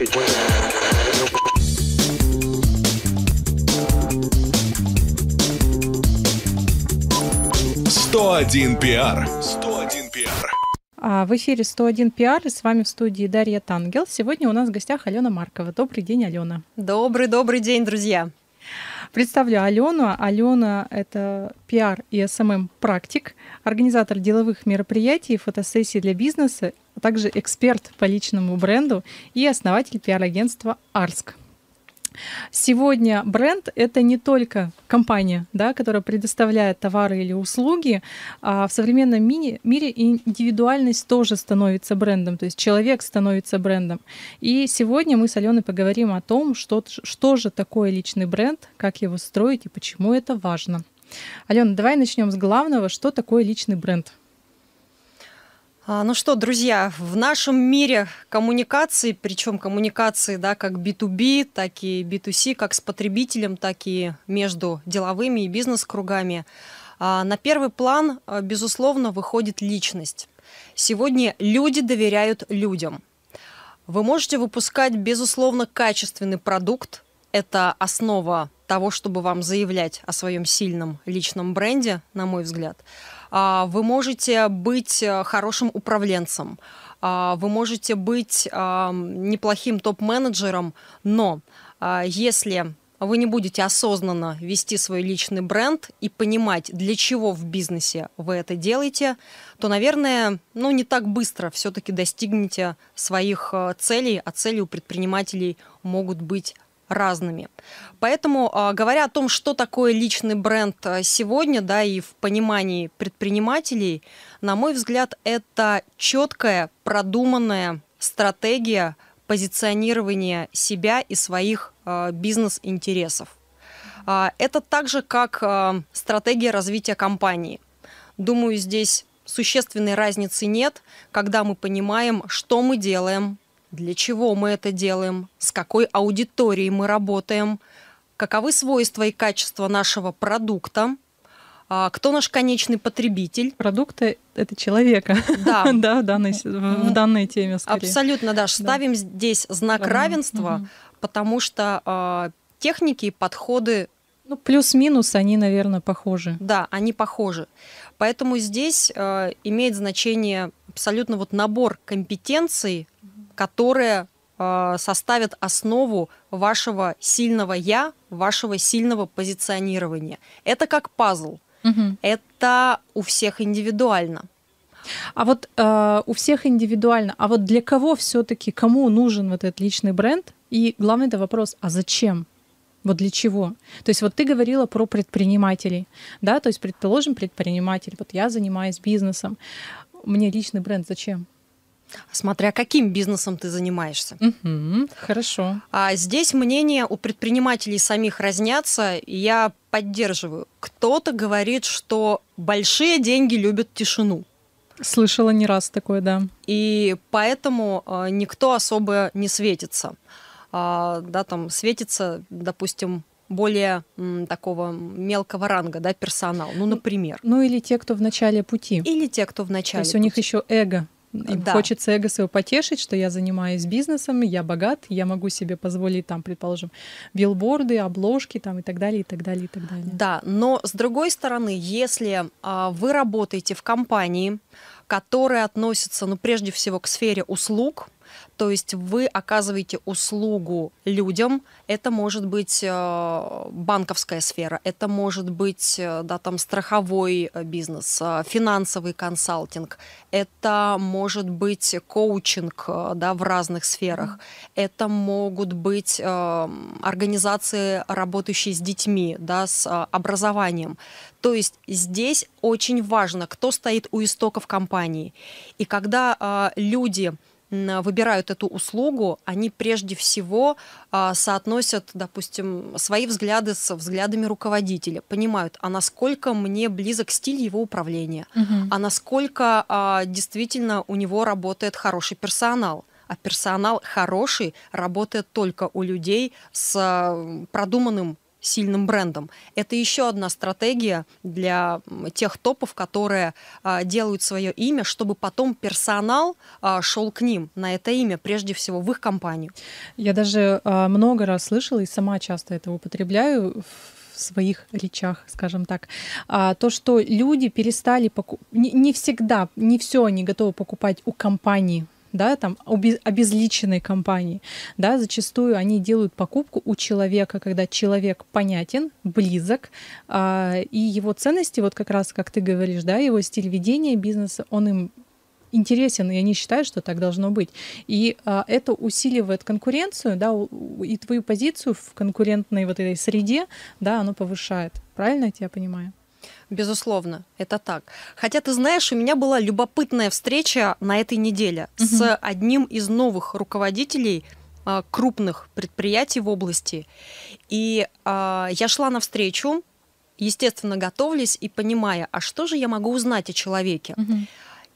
101 пиар. 101 пиар. А, в эфире 101 пиар, и с вами в студии Дарья Тангел. Сегодня у нас в гостях Алена Маркова. Добрый день, Алена. Добрый-добрый день, друзья. Представлю Алену. Алена — это пиар и СММ-практик, эм эм организатор деловых мероприятий и фотосессий для бизнеса а также эксперт по личному бренду и основатель пиар-агентства «Арск». Сегодня бренд — это не только компания, да, которая предоставляет товары или услуги. А в современном мире, мире индивидуальность тоже становится брендом, то есть человек становится брендом. И сегодня мы с Аленой поговорим о том, что, что же такое личный бренд, как его строить и почему это важно. Алена, давай начнем с главного, что такое личный бренд — а, ну что, друзья, в нашем мире коммуникации, причем коммуникации да, как B2B, так и B2C, как с потребителем, так и между деловыми и бизнес-кругами, а, на первый план, а, безусловно, выходит личность. Сегодня люди доверяют людям. Вы можете выпускать, безусловно, качественный продукт. Это основа того, чтобы вам заявлять о своем сильном личном бренде, на мой взгляд – а, вы можете быть э, хорошим управленцем, а, вы можете быть неплохим топ-менеджером, но а, если вы не будете осознанно вести свой личный бренд и понимать, для чего в бизнесе вы это делаете, то, наверное, ну, не так быстро все-таки достигнете своих э, целей, а цели у предпринимателей могут быть разными. Поэтому, а, говоря о том, что такое личный бренд а, сегодня, да, и в понимании предпринимателей, на мой взгляд, это четкая, продуманная стратегия позиционирования себя и своих а, бизнес-интересов. Это также как стратегия развития компании. Думаю, здесь существенной разницы нет, когда мы понимаем, что мы делаем, для чего мы это делаем, с какой аудиторией мы работаем, каковы свойства и качества нашего продукта, а, кто наш конечный потребитель. Продукты — это человека. Да. да в, данной, в данной теме, скорее. Абсолютно, да. Ставим здесь знак да. равенства, угу. потому что э, техники и подходы... Ну, плюс-минус они, наверное, похожи. Да, они похожи. Поэтому здесь э, имеет значение абсолютно вот набор компетенций, которые э, составят основу вашего сильного я, вашего сильного позиционирования. Это как пазл. Угу. Это у всех индивидуально. А вот э, у всех индивидуально. А вот для кого все-таки, кому нужен вот этот личный бренд? И главный это вопрос, а зачем? Вот для чего? То есть вот ты говорила про предпринимателей, да, то есть предположим предприниматель, вот я занимаюсь бизнесом, мне личный бренд зачем? Смотря каким бизнесом ты занимаешься. Угу, хорошо. А здесь мнения у предпринимателей самих разнятся. Я поддерживаю. Кто-то говорит, что большие деньги любят тишину. Слышала не раз такое, да. И поэтому а, никто особо не светится. А, да, там светится, допустим, более м, такого мелкого ранга, да, персонал, ну, например. Ну или те, кто в начале пути. Или те, кто в начале. То есть пути. у них еще эго им да. хочется эго своего потешить, что я занимаюсь бизнесом, я богат, я могу себе позволить там, предположим, билборды, обложки там и так далее, и так далее, и так далее. Да, но с другой стороны, если а, вы работаете в компании, которая относится, ну, прежде всего, к сфере услуг, то есть вы оказываете услугу людям. Это может быть э, банковская сфера, это может быть э, да, там, страховой э, бизнес, финансовый консалтинг, это может быть коучинг да, в разных сферах, это могут быть организации, работающие с детьми, да, с образованием. То есть здесь очень важно, кто стоит у истоков компании. И когда люди... Люди выбирают эту услугу, они прежде всего а, соотносят, допустим, свои взгляды с взглядами руководителя, понимают, а насколько мне близок стиль его управления, угу. а насколько а, действительно у него работает хороший персонал а персонал хороший работает только у людей с продуманным сильным брендом. Это еще одна стратегия для тех топов, которые а, делают свое имя, чтобы потом персонал а, шел к ним на это имя, прежде всего в их компанию. Я даже а, много раз слышала и сама часто это употребляю в своих речах, скажем так, а, то, что люди перестали покупать, не, не всегда, не все они готовы покупать у компании да, там обезличенной компании, да, зачастую они делают покупку у человека, когда человек понятен, близок, э, и его ценности, вот как раз, как ты говоришь, да, его стиль ведения бизнеса, он им интересен, и они считают, что так должно быть. И а, это усиливает конкуренцию, да, и твою позицию в конкурентной вот этой среде, да, оно повышает. Правильно я тебя понимаю? Безусловно, это так. Хотя ты знаешь, у меня была любопытная встреча на этой неделе угу. с одним из новых руководителей а, крупных предприятий в области. И а, я шла на встречу, естественно, готовлюсь и понимая, а что же я могу узнать о человеке. Угу.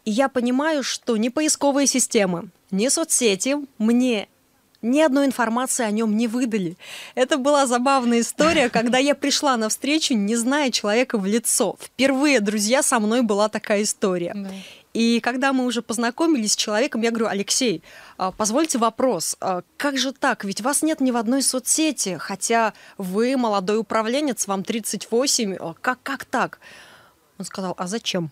И я понимаю, что ни поисковые системы, ни соцсети мне ни одной информации о нем не выдали. Это была забавная история, когда я пришла на встречу, не зная человека в лицо. Впервые, друзья, со мной была такая история. Да. И когда мы уже познакомились с человеком, я говорю, Алексей, а, позвольте вопрос, а, как же так, ведь вас нет ни в одной соцсети, хотя вы молодой управленец, вам 38, а, как, как так? Он сказал, а зачем?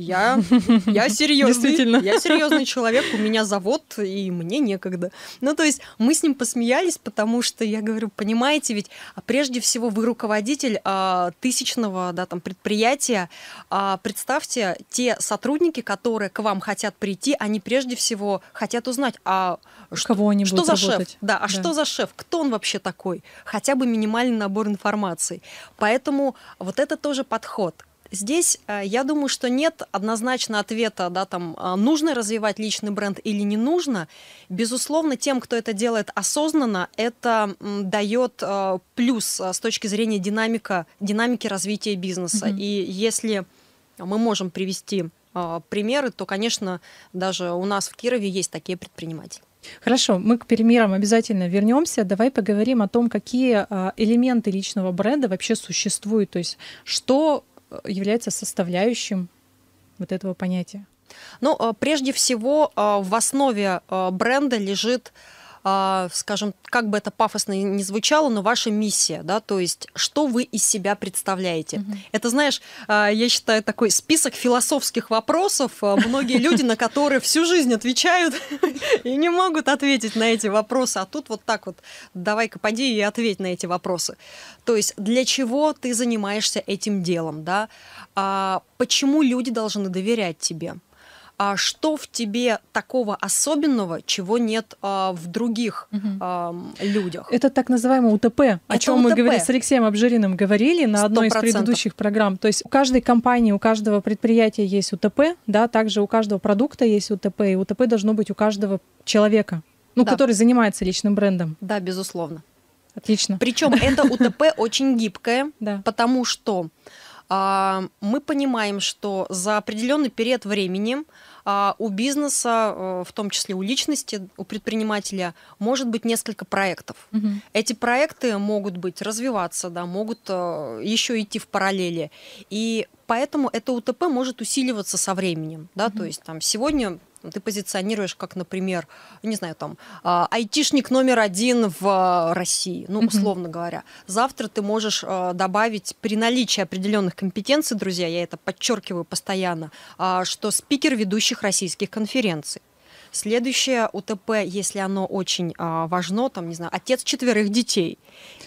Я, я серьезный. Действительно. Я серьезный человек, у меня завод, и мне некогда. Ну, то есть мы с ним посмеялись, потому что я говорю, понимаете, ведь а прежде всего вы руководитель а, тысячного да, там, предприятия. А, представьте, те сотрудники, которые к вам хотят прийти, они прежде всего хотят узнать, а что, кого они что будут за работать? шеф? Да, а да. что за шеф? Кто он вообще такой? Хотя бы минимальный набор информации. Поэтому вот это тоже подход Здесь э, я думаю, что нет однозначно ответа, да, там, а, нужно развивать личный бренд или не нужно. Безусловно, тем, кто это делает осознанно, это дает э, плюс э, с точки зрения динамика, динамики развития бизнеса. Mm-hmm. И если мы можем привести примеры, то, конечно, даже у нас в Кирове есть такие предприниматели. Хорошо, мы к примерам обязательно вернемся. Давай поговорим о том, какие элементы личного бренда вообще существуют, то есть что является составляющим вот этого понятия? Ну, а, прежде всего, а, в основе а, бренда лежит а, скажем, как бы это пафосно не звучало, но ваша миссия, да, то есть что вы из себя представляете. mm Это, знаешь, а, я считаю такой список философских вопросов. А, многие люди, на которые всю жизнь отвечают и не могут ответить на эти вопросы, а тут вот так вот давай-ка поди и ответь на эти вопросы. То есть для чего ты занимаешься этим делом, да? Почему люди должны доверять тебе? а что в тебе такого особенного, чего нет а, в других угу. а, людях. Это так называемое УТП, Это о чем мы говорили, с Алексеем Обжириным говорили на одной из предыдущих программ. То есть у каждой компании, у каждого предприятия есть УТП, да, также у каждого продукта есть УТП, и УТП должно быть у каждого человека, ну, да. который занимается личным брендом. Да, безусловно. Отлично. Причем это УТП очень гибкое, потому что а, мы понимаем, что за определенный период времени а, у бизнеса, э, в том числе у личности, у предпринимателя, может быть несколько проектов. Угу. Эти проекты могут быть развиваться, да, могут э, еще идти в параллели. И поэтому это УТП может усиливаться со временем. Да? Угу. То есть там, сегодня ты позиционируешь как, например, не знаю, там, а, айтишник номер один в а, России, ну, условно mm-hmm. говоря. Завтра ты можешь а, добавить при наличии определенных компетенций, друзья, я это подчеркиваю постоянно, что спикер ведущих российских конференций. Следующее УТП, если оно очень а, важно, там, не знаю, отец четверых детей.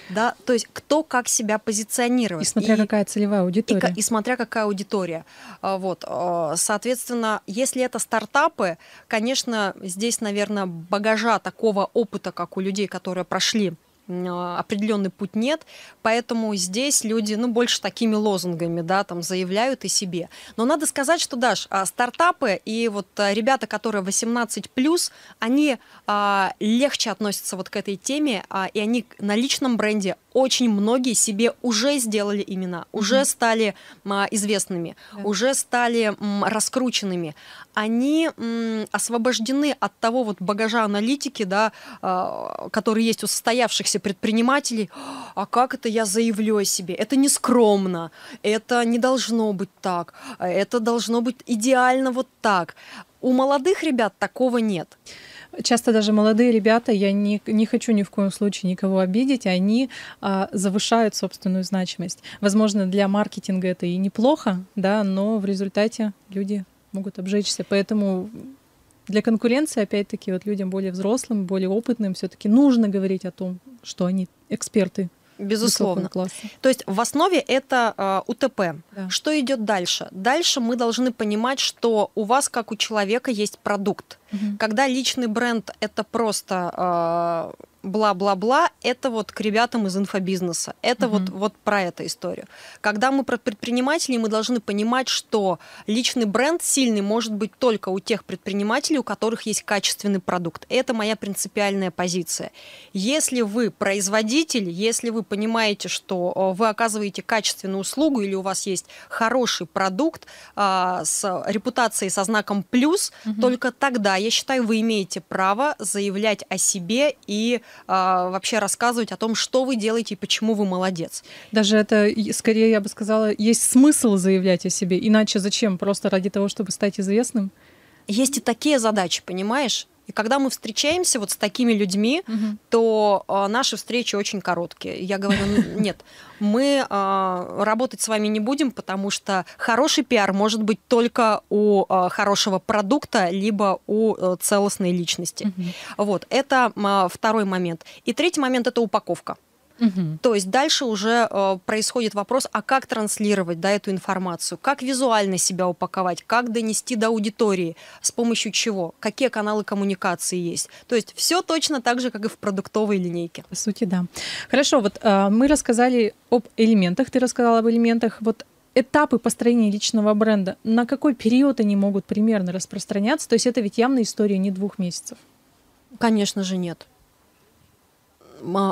Да, то есть кто как себя позиционирует. И смотря и, какая целевая аудитория. И, и, смотря какая аудитория. А, вот, а, соответственно, если это стартапы, конечно, здесь, наверное, багажа такого опыта, как у людей, которые прошли а, определенный путь нет, поэтому здесь люди, ну, больше такими лозунгами, да, там, заявляют и себе. Но надо сказать, что, Даш, а, стартапы и вот а, ребята, которые 18+, они а, легче относятся вот к этой теме, а, и они на личном бренде очень многие себе уже сделали имена, уже mm-hmm. стали а, известными, yeah. уже стали м, раскрученными. Они м, освобождены от того вот багажа аналитики, да, а, который есть у состоявшихся предпринимателей. А как это я заявлю о себе? Это не скромно, это не должно быть так, это должно быть идеально вот так. У молодых ребят такого нет часто даже молодые ребята, я не, не хочу ни в коем случае никого обидеть, они а, завышают собственную значимость. Возможно, для маркетинга это и неплохо, да, но в результате люди могут обжечься. Поэтому для конкуренции, опять-таки, вот людям более взрослым, более опытным все-таки нужно говорить о том, что они эксперты безусловно. То есть в основе это э, УТП. Да. Что идет дальше? Дальше мы должны понимать, что у вас, как у человека, есть продукт. Угу. Когда личный бренд это просто э, бла-бла-бла, это вот к ребятам из инфобизнеса. Это угу. вот, вот про эту историю. Когда мы про предпринимателей, мы должны понимать, что личный бренд сильный может быть только у тех предпринимателей, у которых есть качественный продукт. Это моя принципиальная позиция. Если вы производитель, если вы понимаете, что э, вы оказываете качественную услугу или у вас есть хороший продукт а, с репутацией со знаком плюс, угу. только тогда, я считаю, вы имеете право заявлять о себе и а, вообще рассказывать о том, что вы делаете и почему вы молодец. Даже это, скорее, я бы сказала, есть смысл заявлять о себе. Иначе зачем? Просто ради того, чтобы стать известным? Есть и такие задачи, понимаешь? И когда мы встречаемся вот с такими людьми, угу. то э, наши встречи очень короткие. Я говорю, нет, мы э, работать с вами не будем, потому что хороший пиар может быть только у э, хорошего продукта, либо у э, целостной личности. Угу. Вот, это э, второй момент. И третий момент – это упаковка. То есть дальше уже э, происходит вопрос, а как транслировать да, эту информацию, как визуально себя упаковать, как донести до аудитории, с помощью чего, какие каналы коммуникации есть. То есть все точно так же, как и в продуктовой линейке. По сути, да. Хорошо, вот э, мы рассказали об элементах, ты рассказала об элементах. Вот этапы построения личного бренда, на какой период они могут примерно распространяться? То есть это ведь явно история не двух месяцев. Конечно же нет.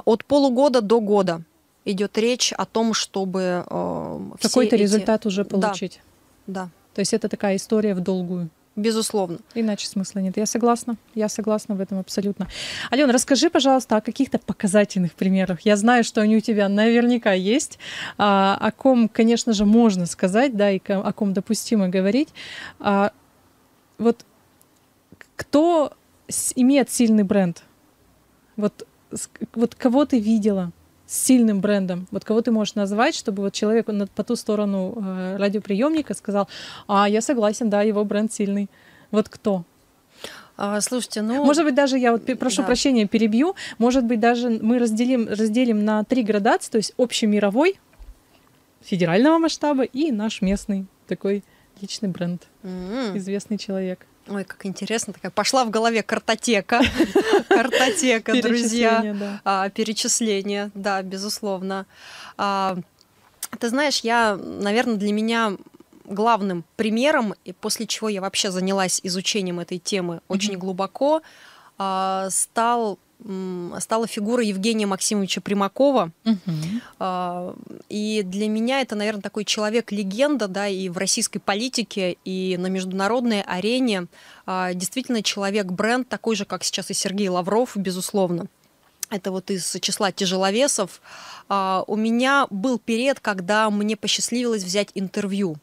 От полугода до года идет речь о том, чтобы э, какой-то эти... результат уже получить. Да. да. То есть это такая история в долгую. Безусловно. Иначе смысла нет. Я согласна. Я согласна в этом абсолютно. Алена, расскажи, пожалуйста, о каких-то показательных примерах. Я знаю, что они у тебя наверняка есть. А, о ком, конечно же, можно сказать, да, и о ком допустимо говорить. А, вот кто имеет сильный бренд? Вот вот кого ты видела с сильным брендом, вот кого ты можешь назвать, чтобы вот человек по ту сторону э, радиоприемника сказал, а я согласен, да, его бренд сильный. Вот кто? А, слушайте, ну... Может быть, даже я вот прошу да. прощения, перебью. Может быть, даже мы разделим, разделим на три градации, то есть общемировой, федерального масштаба и наш местный такой личный бренд, mm-hmm. известный человек. Ой, как интересно, такая пошла в голове картотека, картотека, друзья, перечисление, да, а, безусловно. А, ты знаешь, я, наверное, для меня главным примером, и после чего я вообще занялась изучением этой темы очень глубоко, а, стал стала фигура Евгения Максимовича Примакова. А, и для меня это, наверное, такой человек-легенда, да, и в российской политике, и на международной арене. А, действительно, человек-бренд, такой же, как сейчас и Сергей Лавров, безусловно. Это вот из числа тяжеловесов. А, у меня был период, когда мне посчастливилось взять интервью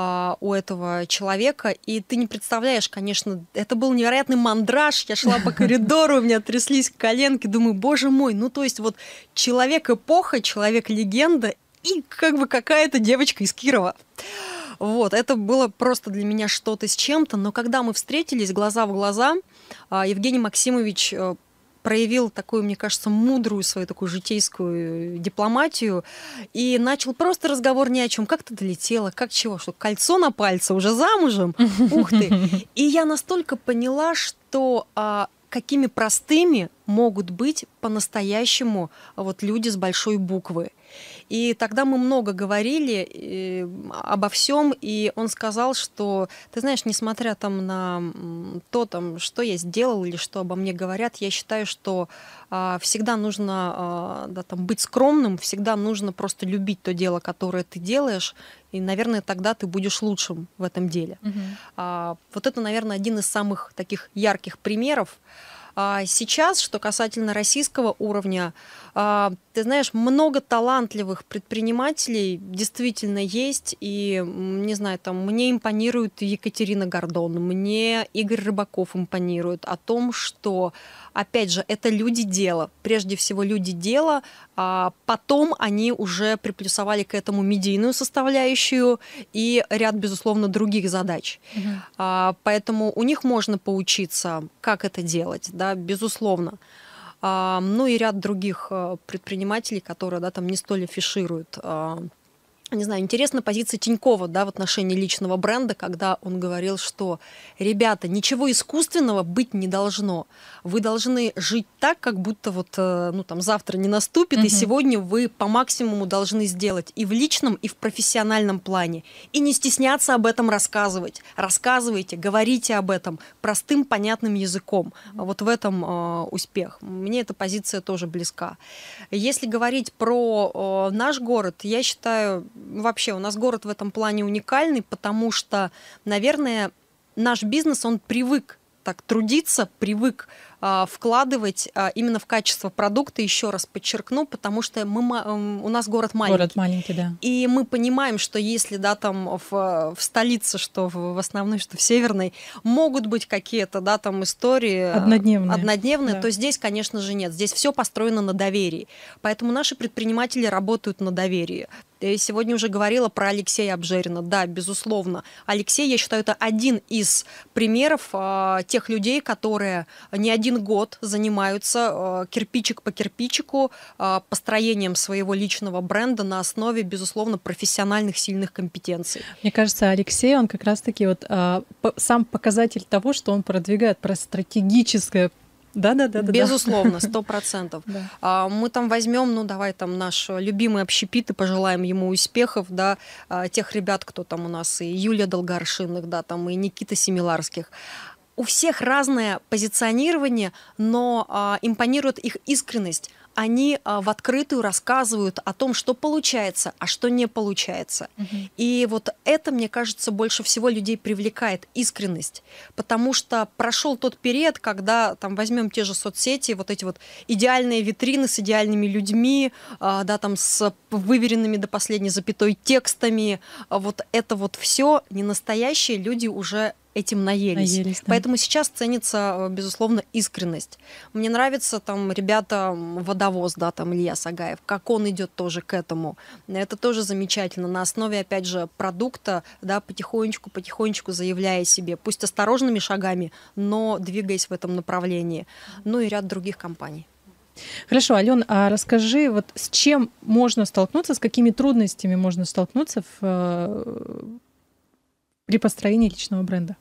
а, у этого человека, и ты не представляешь, конечно, это был невероятный мандраж, я шла по коридору, у меня тряслись коленки, думаю, боже мой, ну то есть вот человек-эпоха, человек-легенда и как бы какая-то девочка из Кирова. Вот, это было просто для меня что-то с чем-то, но когда мы встретились глаза в глаза, а, Евгений Максимович э, проявил такую, мне кажется, мудрую свою такую житейскую э, дипломатию и начал просто разговор ни о чем. Как ты долетела? Как чего? Что кольцо на пальце уже замужем? Ух ты! И я настолько поняла, что а, какими простыми могут быть по-настоящему вот люди с большой буквы. И тогда мы много говорили э, обо всем, и он сказал, что, ты знаешь, несмотря там на то, там, что я сделал или что обо мне говорят, я считаю, что а, всегда нужно а, да, там, быть скромным, всегда нужно просто любить то дело, которое ты делаешь, и, наверное, тогда ты будешь лучшим в этом деле. Угу. А, вот это, наверное, один из самых таких ярких примеров. А сейчас, что касательно российского уровня, а, ты знаешь, много талантливых предпринимателей действительно есть, и, не знаю, там, мне импонирует Екатерина Гордон, мне Игорь Рыбаков импонирует о том, что, опять же, это люди дела, прежде всего люди дела, а потом они уже приплюсовали к этому медийную составляющую и ряд, безусловно, других задач. Угу. А, поэтому у них можно поучиться, как это делать, да, безусловно. А, ну и ряд других э, предпринимателей, которые да, там не столь афишируют а, не знаю, интересна позиция Тинькова да, в отношении личного бренда, когда он говорил, что, ребята, ничего искусственного быть не должно. Вы должны жить так, как будто вот, э, ну, там, завтра не наступит, угу. и сегодня вы по максимуму должны сделать и в личном, и в профессиональном плане. И не стесняться об этом рассказывать. Рассказывайте, говорите об этом простым, понятным языком. Вот в этом э, успех. Мне эта позиция тоже близка. Если говорить про э, наш город, я считаю, вообще у нас город в этом плане уникальный, потому что, наверное, наш бизнес, он привык так трудиться, привык а, вкладывать а, именно в качество продукта, еще раз подчеркну, потому что мы, эм, у нас город маленький. Город маленький, да. И мы понимаем, что если, да, там в, в столице, что в, в основной, что в северной, могут быть какие-то, да, там истории э, однодневные, однодневные да. то здесь, конечно же, нет. Здесь все построено на доверии. Поэтому наши предприниматели работают на доверии сегодня уже говорила про Алексея Обжерина. Да, безусловно. Алексей, я считаю, это один из примеров э, тех людей, которые не один год занимаются э, кирпичик по кирпичику э, построением своего личного бренда на основе, безусловно, профессиональных сильных компетенций. Мне кажется, Алексей, он как раз-таки вот э, сам показатель того, что он продвигает про стратегическое да, да, да. Безусловно, сто процентов. А, мы там возьмем, ну давай там наш любимый общепит и пожелаем ему успехов, да, а, тех ребят, кто там у нас, и Юлия Долгоршинных, да, там и Никита Семиларских у всех разное позиционирование, но а, импонирует их искренность они а, в открытую рассказывают о том, что получается, а что не получается. Угу. И вот это, мне кажется, больше всего людей привлекает искренность, потому что прошел тот период, когда там возьмем те же соцсети, вот эти вот идеальные витрины с идеальными людьми, а, да, там с выверенными до последней запятой текстами, а вот это вот все не настоящие люди уже этим наелись. наелись да. Поэтому сейчас ценится, э, безусловно, искренность. Мне нравится там ребята водовоз, да, там Илья Сагаев, как он идет тоже к этому. Это тоже замечательно. На основе, опять же, продукта, да, потихонечку, потихонечку заявляя себе, пусть осторожными шагами, но двигаясь в этом направлении. Ну и ряд других компаний. Хорошо, Ален, а расскажи, вот с чем можно столкнуться, с какими трудностями можно столкнуться в э, при построении личного бренда?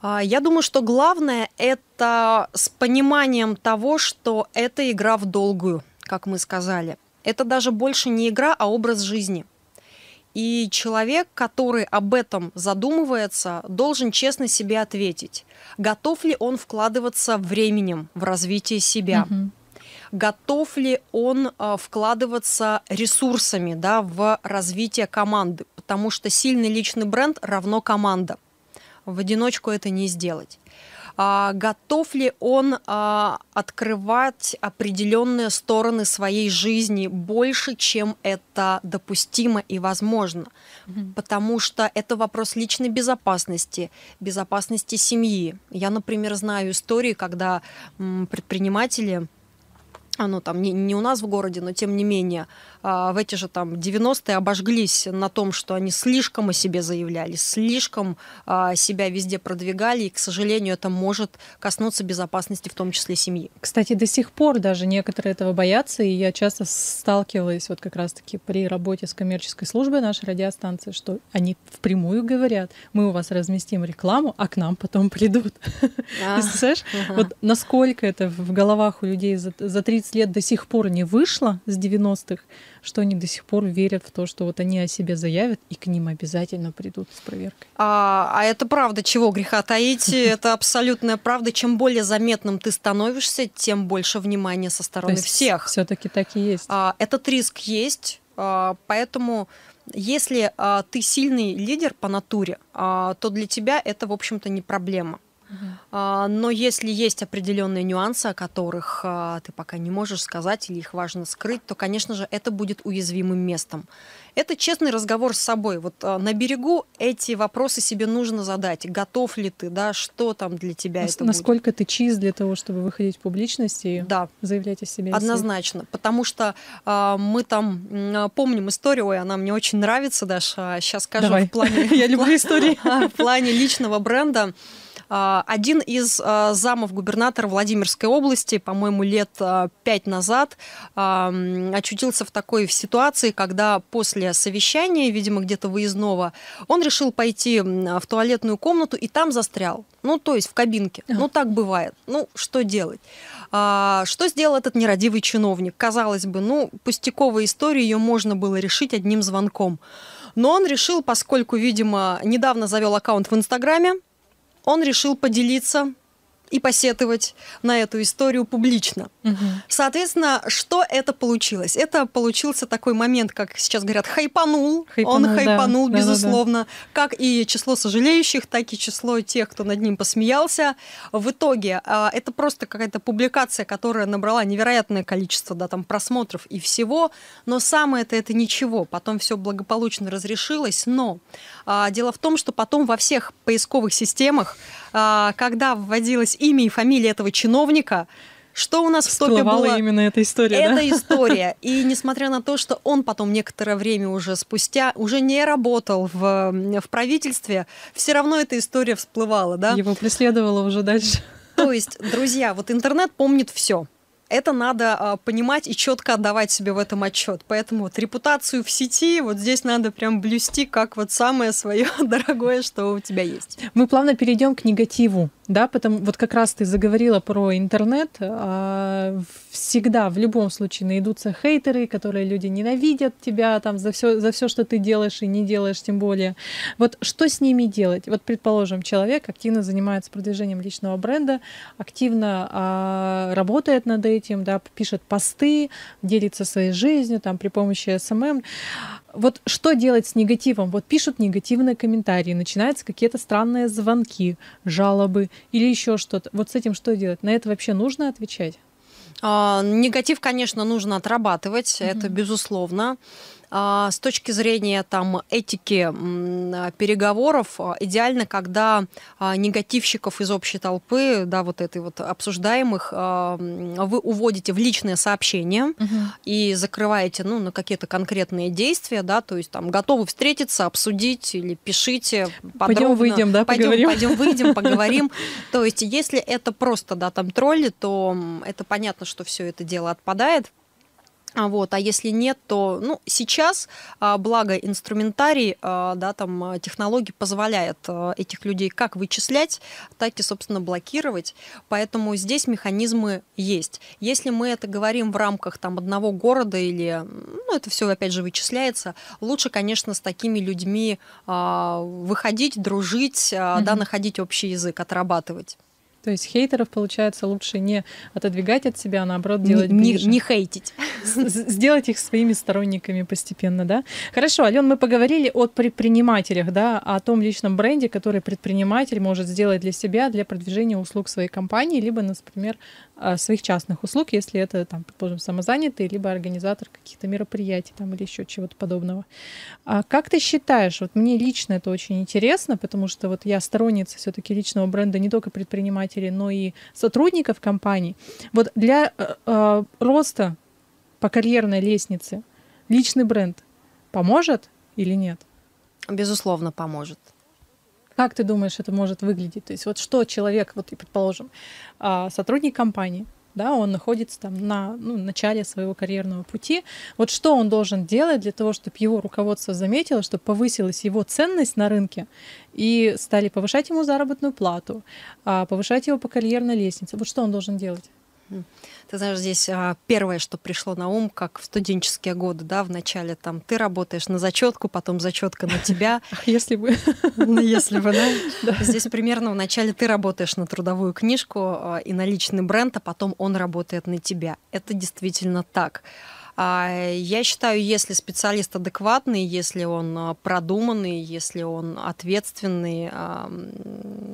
А, я думаю, что главное это с пониманием того, что это игра в долгую, как мы сказали. Это даже больше не игра, а образ жизни. И человек, который об этом задумывается, должен честно себе ответить, готов ли он вкладываться временем в развитие себя. Угу готов ли он а, вкладываться ресурсами да, в развитие команды, потому что сильный личный бренд равно команда. В одиночку это не сделать. А, готов ли он а, открывать определенные стороны своей жизни больше, чем это допустимо и возможно? Mm-hmm. Потому что это вопрос личной безопасности, безопасности семьи. Я, например, знаю истории, когда предприниматели ну там не, не у нас в городе, но тем не менее, а, в эти же там 90-е обожглись на том, что они слишком о себе заявляли, слишком а, себя везде продвигали, и, к сожалению, это может коснуться безопасности, в том числе семьи. Кстати, до сих пор даже некоторые этого боятся, и я часто сталкивалась вот как раз-таки при работе с коммерческой службой нашей радиостанции, что они впрямую говорят, мы у вас разместим рекламу, а к нам потом придут. Представляешь, вот насколько это в головах у людей за 30 лет до сих пор не вышло с 90-х, что они до сих пор верят в то, что вот они о себе заявят, и к ним обязательно придут с проверкой. А, а это правда, чего греха таить, это абсолютная правда. Чем более заметным ты становишься, тем больше внимания со стороны всех. Все-таки так и есть. А, этот риск есть, а, поэтому если а, ты сильный лидер по натуре, а, то для тебя это, в общем-то, не проблема. А, но если есть определенные нюансы, о которых а, ты пока не можешь сказать или их важно скрыть, то, конечно же, это будет уязвимым местом. Это честный разговор с собой. Вот а, на берегу эти вопросы себе нужно задать. Готов ли ты, да, что там для тебя Нас- это Насколько будет? ты чист для того, чтобы выходить в публичность и да. заявлять о себе? Однозначно, если... потому что э, мы там э, помним историю, и она мне очень нравится, Даша, сейчас скажу Давай. в плане... Я люблю истории. В плане личного бренда. А, один из а, замов губернатора Владимирской области, по-моему, лет а, пять назад, очутился в такой ситуации, когда после совещания, видимо, где-то выездного, он решил пойти в туалетную комнату и там застрял. Ну, то есть в кабинке. Ну, так бывает. Ну, что делать? что сделал этот нерадивый чиновник? Казалось бы, ну, пустяковая история, ее можно было решить одним звонком. Но он решил, поскольку, видимо, недавно завел аккаунт в Инстаграме, он решил поделиться и посетовать на эту историю публично. Угу. Соответственно, что это получилось? Это получился такой момент, как сейчас говорят, хайпанул. хайпанул Он хайпанул, да, безусловно. Да, да, да. Как и число сожалеющих, так и число тех, кто над ним посмеялся. В итоге а, это просто какая-то публикация, которая набрала невероятное количество да, там, просмотров и всего. Но самое-то это ничего. Потом все благополучно разрешилось. Но а, дело в том, что потом во всех поисковых системах а, когда вводилось имя и фамилия этого чиновника, что у нас Всплывала в топе было? именно эта история, Эта да? история. И несмотря на то, что он потом некоторое время уже спустя уже не работал в, в правительстве, все равно эта история всплывала, да? Его преследовала уже дальше. То есть, друзья, вот интернет помнит все это надо а, понимать и четко отдавать себе в этом отчет. Поэтому вот репутацию в сети вот здесь надо прям блюсти как вот самое свое дорогое, что у тебя есть. Мы плавно перейдем к негативу, да, потому вот как раз ты заговорила про интернет. А, всегда в любом случае найдутся хейтеры, которые люди ненавидят тебя там за все за все, что ты делаешь и не делаешь, тем более. Вот что с ними делать? Вот предположим, человек активно занимается продвижением личного бренда, активно а, работает над этим этим, да, пишет посты, делится своей жизнью там при помощи СММ. Эм эм. Вот что делать с негативом? Вот пишут негативные комментарии, начинаются какие-то странные звонки, жалобы или еще что-то. Вот с этим что делать? На это вообще нужно отвечать? А, негатив, конечно, нужно отрабатывать, mm-hmm. это безусловно. А, с точки зрения там, этики переговоров а, идеально, когда а, негативщиков из общей толпы, да, вот этой вот обсуждаемых, вы уводите в личное сообщение угу. и закрываете ну, на какие-то конкретные действия, да, то есть там готовы встретиться, обсудить или пишите подробно. Пойдем выйдем, да, пойдем, поговорим. Пойдем выйдем, поговорим. То есть если это просто, да, там тролли, то это понятно, что все это дело отпадает. А вот, а если нет, то ну, сейчас, а, благо, инструментарий а, да, там, технологии позволяет этих людей как вычислять, так и, собственно, блокировать. Поэтому здесь механизмы есть. Если мы это говорим в рамках там, одного города или... Ну, это все, опять же, вычисляется. Лучше, конечно, с такими людьми выходить, дружить, mm-hmm. да, находить общий язык, отрабатывать. То есть хейтеров, получается, лучше не отодвигать от себя, а наоборот делать не, ближе. Не, не хейтить. Сделать их своими сторонниками постепенно, да? Хорошо, Ален, мы поговорили о предпринимателях, да, о том личном бренде, который предприниматель может сделать для себя, для продвижения услуг своей компании, либо, например, а, своих частных услуг, если это, там, предположим, самозанятый, либо организатор каких-то мероприятий там, или еще чего-то подобного. А как ты считаешь, вот мне лично это очень интересно, потому что вот я сторонница все-таки личного бренда не только предпринимателей, но и сотрудников компаний. Вот для э, э, роста по карьерной лестнице личный бренд поможет или нет? Безусловно, поможет. Как ты думаешь, это может выглядеть? То есть вот что человек, вот, и предположим, а, сотрудник компании, да, он находится там на ну, начале своего карьерного пути. Вот что он должен делать для того, чтобы его руководство заметило, чтобы повысилась его ценность на рынке и стали повышать ему заработную плату, а, повышать его по карьерной лестнице. Вот что он должен делать? Ты знаешь, здесь а, первое, что пришло на ум, как в студенческие годы, да, вначале там ты работаешь на зачетку, потом зачетка на тебя. А если бы. Ну, если бы, да. Здесь примерно вначале ты работаешь на трудовую книжку а, и на личный бренд, а потом он работает на тебя. Это действительно так. А, я считаю, если специалист адекватный, если он а, продуманный, если он ответственный, а,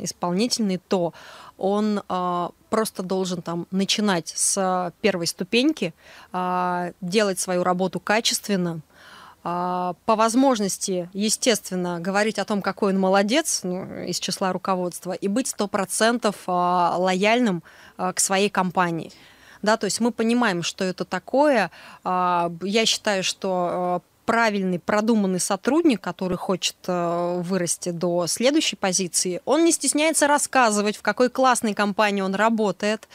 исполнительный, то он просто должен там начинать с первой ступеньки, делать свою работу качественно, по возможности, естественно, говорить о том, какой он молодец ну, из числа руководства, и быть 100% лояльным к своей компании да, то есть мы понимаем, что это такое. А, я считаю, что э, правильный, продуманный сотрудник, который хочет э, вырасти до следующей позиции, он не стесняется рассказывать, в какой классной компании он работает,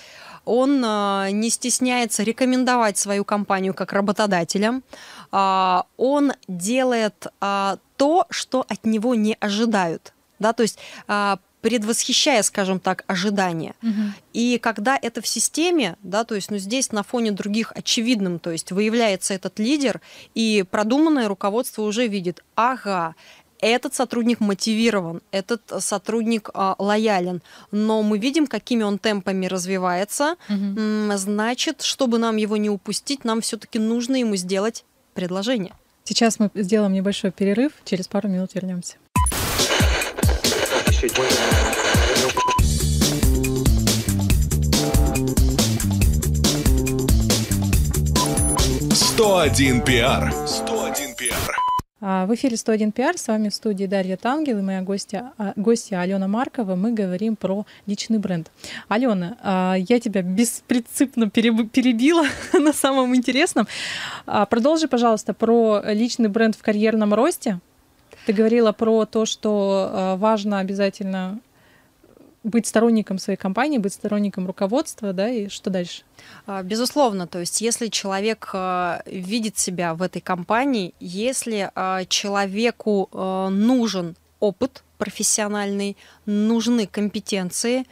он э, не стесняется рекомендовать свою компанию как работодателям. А, он делает а, то, что от него не ожидают. Да, то есть предвосхищая, скажем так, ожидания. Угу. И когда это в системе, да, то есть, ну, здесь на фоне других очевидным, то есть, выявляется этот лидер, и продуманное руководство уже видит, ага, этот сотрудник мотивирован, этот сотрудник а, лоялен, но мы видим, какими он темпами развивается. Угу. Значит, чтобы нам его не упустить, нам все-таки нужно ему сделать предложение. Сейчас мы сделаем небольшой перерыв, через пару минут вернемся shit. «101 пиар». «101 пиар». А, в эфире 101 пиар, с вами в студии Дарья Тангел и моя гостья, а, гостья Алена Маркова. Мы говорим про личный бренд. Алена, а, я тебя беспринципно перебила на самом интересном. Продолжи, пожалуйста, про личный бренд в карьерном росте. Ты говорила про то, что э, важно обязательно быть сторонником своей компании, быть сторонником руководства, да, и что дальше? А, безусловно, то есть если человек э, видит себя в этой компании, если э, человеку нужен опыт профессиональный, нужны компетенции,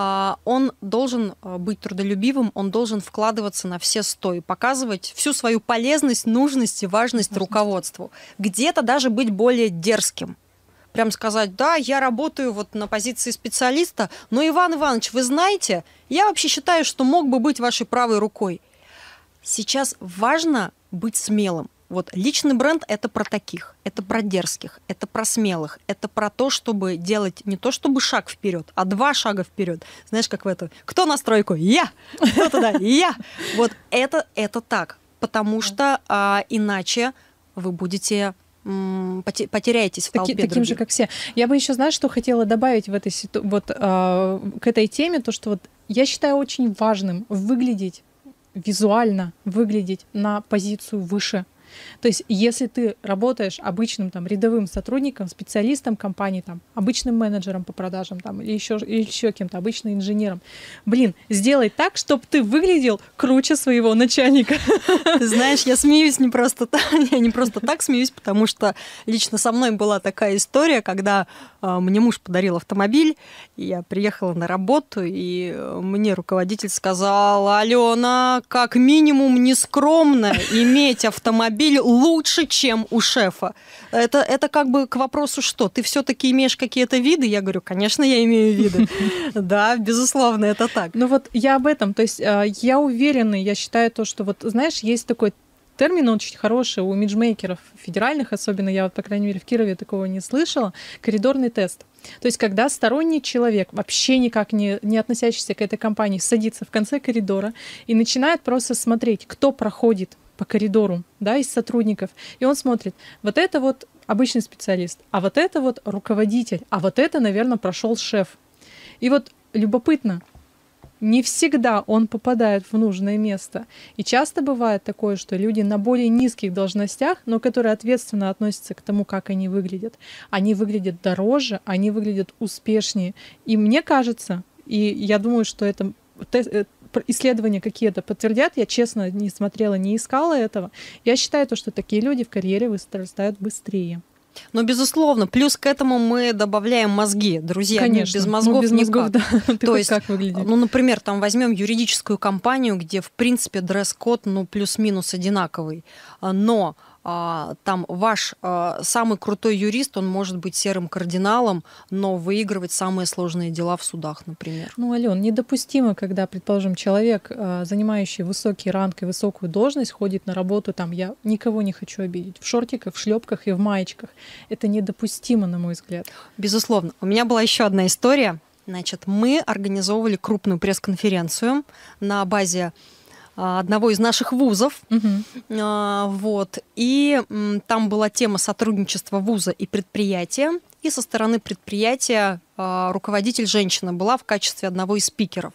а, он должен а, быть трудолюбивым, он должен вкладываться на все сто и показывать всю свою полезность, нужность и важность руководству. Где-то даже быть более дерзким, прям сказать, да, я работаю вот на позиции специалиста, но Иван Иванович, вы знаете, я вообще считаю, что мог бы быть вашей правой рукой. Сейчас важно быть смелым. Вот личный бренд — это про таких, это про дерзких, это про смелых, это про то, чтобы делать не то чтобы шаг вперед, а два шага вперед. Знаешь, как в это, кто на стройку? Я! Кто туда? Я! Вот это, это так, потому что а, иначе вы будете потеряетесь в толпе Таки, Таким же, как все. Я бы еще, знаешь, что хотела добавить в этой ситу... вот, э, к этой теме, то, что вот я считаю очень важным выглядеть визуально, выглядеть на позицию выше то есть, если ты работаешь обычным там рядовым сотрудником, специалистом компании, там, обычным менеджером по продажам там, или еще, или еще кем-то, обычным инженером, блин, сделай так, чтобы ты выглядел круче своего начальника. Ты знаешь, я смеюсь не просто так, я не просто так смеюсь, потому что лично со мной была такая история, когда э, мне муж подарил автомобиль, и я приехала на работу, и э, мне руководитель сказал, Алена, как минимум нескромно иметь автомобиль или лучше, чем у шефа. Это, это как бы к вопросу, что ты все-таки имеешь какие-то виды? Я говорю, конечно, я имею виды. Да, безусловно, это так. Ну вот я об этом. То есть а, я уверена, я считаю то, что вот, знаешь, есть такой термин очень хороший у имиджмейкеров федеральных, особенно я, вот, по крайней мере, в Кирове такого не слышала, коридорный тест. То есть, когда сторонний человек, вообще никак не, не относящийся к этой компании, садится в конце коридора и начинает просто смотреть, кто проходит по коридору, да, из сотрудников, и он смотрит, вот это вот обычный специалист, а вот это вот руководитель, а вот это, наверное, прошел шеф. И вот любопытно, не всегда он попадает в нужное место. И часто бывает такое, что люди на более низких должностях, но которые ответственно относятся к тому, как они выглядят, они выглядят дороже, они выглядят успешнее. И мне кажется, и я думаю, что это э, исследования какие-то подтвердят, я честно не смотрела, не искала этого, я считаю то, что такие люди в карьере вырастают быстрее. Ну, безусловно. Плюс к этому мы добавляем мозги. Друзья, Конечно. Ну, без мозгов ну, без никак. Мозгов, да. То есть, как выглядит? ну, например, там возьмем юридическую компанию, где, в принципе, дресс-код, ну, плюс-минус одинаковый. А, но а, там ваш а, самый крутой юрист, он может быть серым кардиналом, но выигрывать самые сложные дела в судах, например. Ну, Ален, недопустимо, когда, предположим, человек, а, занимающий высокий ранг и высокую должность, ходит на работу, там, я никого не хочу обидеть, в шортиках, в шлепках и в маечках. Это недопустимо, на мой взгляд. Безусловно. У меня была еще одна история. Значит, мы организовывали крупную пресс-конференцию на базе а, одного из наших вузов. Угу. Вот. И там была тема сотрудничества вуза и предприятия. И со стороны предприятия а, руководитель женщина была в качестве одного из спикеров.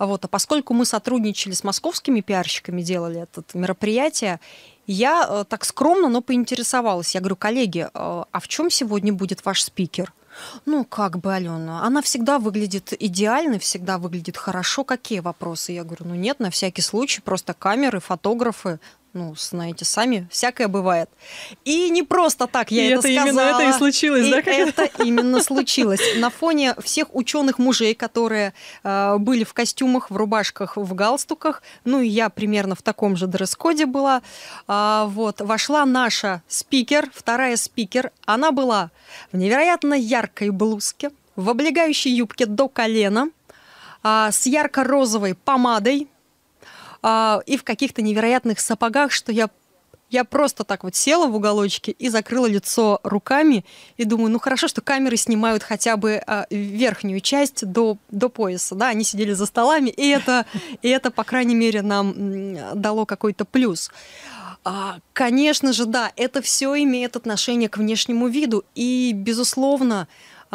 Вот. А поскольку мы сотрудничали с московскими пиарщиками, делали это мероприятие, я э, так скромно, но поинтересовалась. Я говорю, коллеги, э, а в чем сегодня будет ваш спикер? Ну, как бы, Алена, она всегда выглядит идеально, всегда выглядит хорошо. Какие вопросы? Я говорю, ну нет, на всякий случай, просто камеры, фотографы ну, знаете сами, всякое бывает. И не просто так я и это, это сказала. именно это и случилось, и да? это именно случилось. На фоне всех ученых мужей, которые э, были в костюмах, в рубашках, в галстуках, ну и я примерно в таком же дресс-коде была, э, вот, вошла наша спикер, вторая спикер, она была в невероятно яркой блузке, в облегающей юбке до колена, э, с ярко-розовой помадой, а, и в каких-то невероятных сапогах, что я я просто так вот села в уголочке и закрыла лицо руками и думаю, ну хорошо, что камеры снимают хотя бы а, верхнюю часть до, до пояса, да, они сидели за столами, и это, и это по крайней мере, нам дало какой-то плюс. А, конечно же, да, это все имеет отношение к внешнему виду, и, безусловно,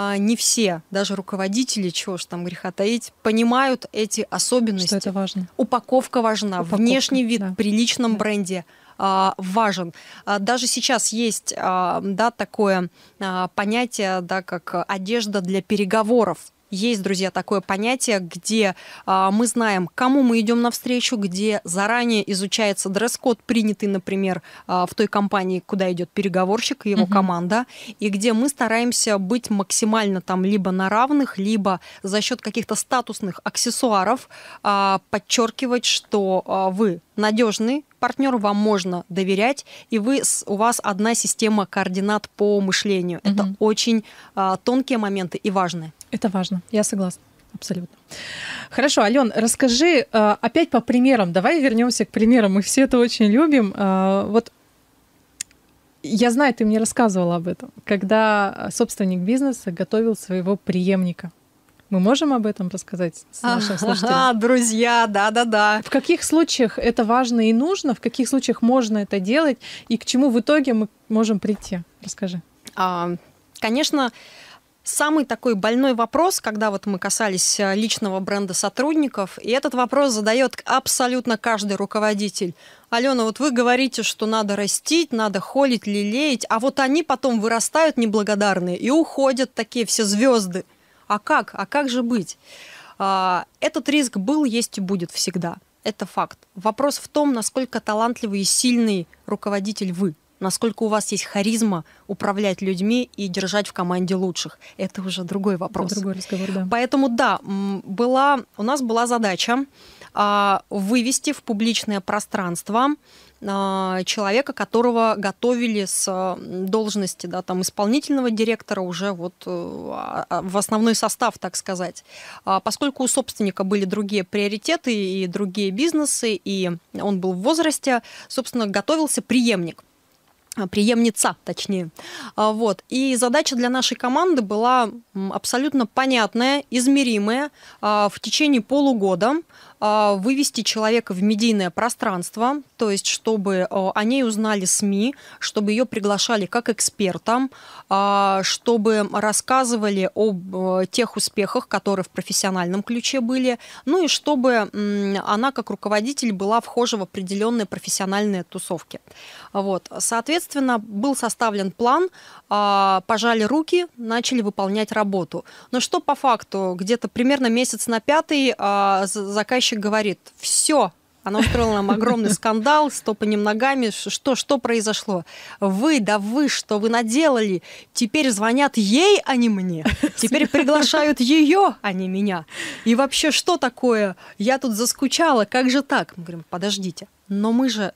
а, не все, даже руководители, чего ж там греха таить, понимают эти особенности. Что это важно. Упаковка важна, Упаковка, внешний вид да. при личном да. бренде а, важен. А, даже сейчас есть да, такое понятие, да, как одежда для переговоров. Есть, друзья, такое понятие, где а, мы знаем, кому мы идем навстречу, где заранее изучается дресс-код, принятый, например, а, в той компании, куда идет переговорщик и его угу. команда, и где мы стараемся быть максимально там либо на равных, либо за счет каких-то статусных аксессуаров а, подчеркивать, что а, вы надежный партнер, вам можно доверять, и вы, у вас одна система координат по мышлению. Угу. Это очень а, тонкие моменты и важные. Это важно, я согласна. Абсолютно. Хорошо, Ален, расскажи а, опять по примерам. Давай вернемся к примерам. Мы все это очень любим. А, вот я знаю, ты мне рассказывала об этом, когда а, собственник бизнеса готовил своего преемника. Мы можем об этом рассказать с нашим слушателем. А, друзья, да-да-да. В каких случаях это важно и нужно, в каких случаях можно это делать, и к чему в итоге мы можем прийти? Расскажи. А, конечно, самый такой больной вопрос, когда вот мы касались э, личного бренда сотрудников, и этот вопрос задает абсолютно каждый руководитель. Алена, вот вы говорите, что надо растить, надо холить, лелеять, а вот они потом вырастают неблагодарные и уходят такие все звезды. А как? А как же быть? А, Этот риск был, есть и будет всегда. Это факт. Вопрос в том, насколько талантливый и сильный руководитель вы, насколько у вас есть харизма управлять людьми и держать в команде лучших. Это уже другой вопрос. другой разговор, да. Поэтому да, была, у нас была задача а, вывести в публичное пространство а, человека, которого готовили с а, должности да, там, исполнительного директора уже вот э, а, в основной состав, так сказать. Поскольку у собственника были другие приоритеты и другие бизнесы, и он был в возрасте, собственно, готовился преемник преемница, точнее. Вот. И задача для нашей команды была абсолютно понятная, измеримая в течение полугода а, вывести человека в медийное пространство, то есть чтобы э, о ней узнали СМИ, чтобы ее приглашали как эксперта, а, чтобы рассказывали об э, тех успехах, которые в профессиональном ключе были, ну и чтобы она как руководитель была вхожа в определенные профессиональные тусовки. Вот. Соответственно, был составлен план, а, пожали руки, начали выполнять работу. Но что по факту? Где-то примерно месяц на пятый заказчик проще говорит «все». Она устроила нам огромный скандал с топанием ногами. Что, что произошло? Вы, да вы, что вы наделали? Теперь звонят ей, а не мне. Теперь приглашают ее, а не меня. И вообще, что такое? Я тут заскучала, как же так? Мы говорим, подождите, но мы же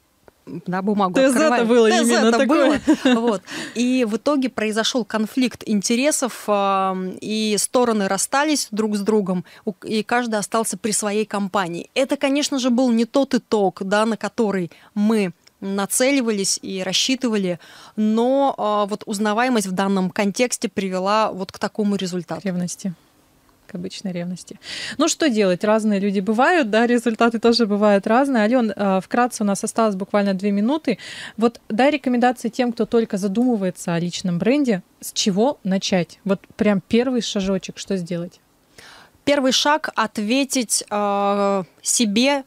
да, бумагу ТЗ открывали. это было ТЗ именно это такое. Было. Вот. И в итоге произошел конфликт интересов, а, и стороны расстались друг с другом, и каждый остался при своей компании. Это, конечно же, был не тот итог, да, на который мы нацеливались и рассчитывали, но а, вот узнаваемость в данном контексте привела вот к такому результату. Ревности к обычной ревности. Ну, что делать? Разные люди бывают, да, результаты тоже бывают разные. Ален, э, вкратце у нас осталось буквально две минуты. Вот дай рекомендации тем, кто только задумывается о личном бренде, с чего начать? Вот прям первый шажочек, что сделать? Первый шаг – ответить э, себе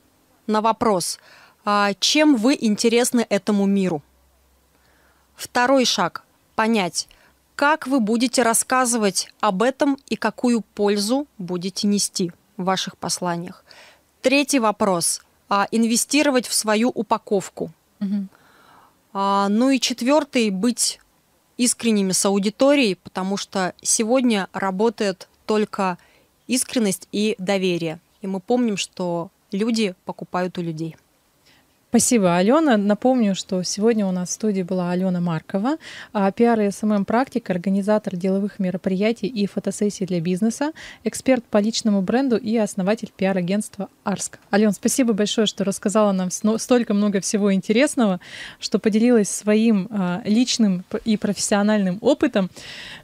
на вопрос, э, чем вы интересны этому миру. Второй шаг – понять, как вы будете рассказывать об этом и какую пользу будете нести в ваших посланиях. Третий вопрос. А, инвестировать в свою упаковку. Угу. А, ну и четвертый, быть искренними с аудиторией, потому что сегодня работает только искренность и доверие. И мы помним, что люди покупают у людей. Спасибо, Алена. Напомню, что сегодня у нас в студии была Алена Маркова, а пиар и СММ-практик, эм организатор деловых мероприятий и фотосессий для бизнеса, эксперт по личному бренду и основатель пиар-агентства «Арск». Ален, спасибо большое, что рассказала нам столько много всего интересного, что поделилась своим а, личным и профессиональным опытом.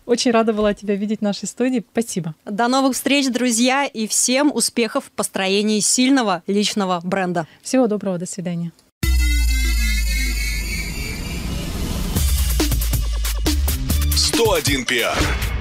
Очень рада была тебя видеть в нашей студии. Спасибо. До новых встреч, друзья, и всем успехов в построении сильного личного бренда. Всего доброго, до свидания. 101 пиар.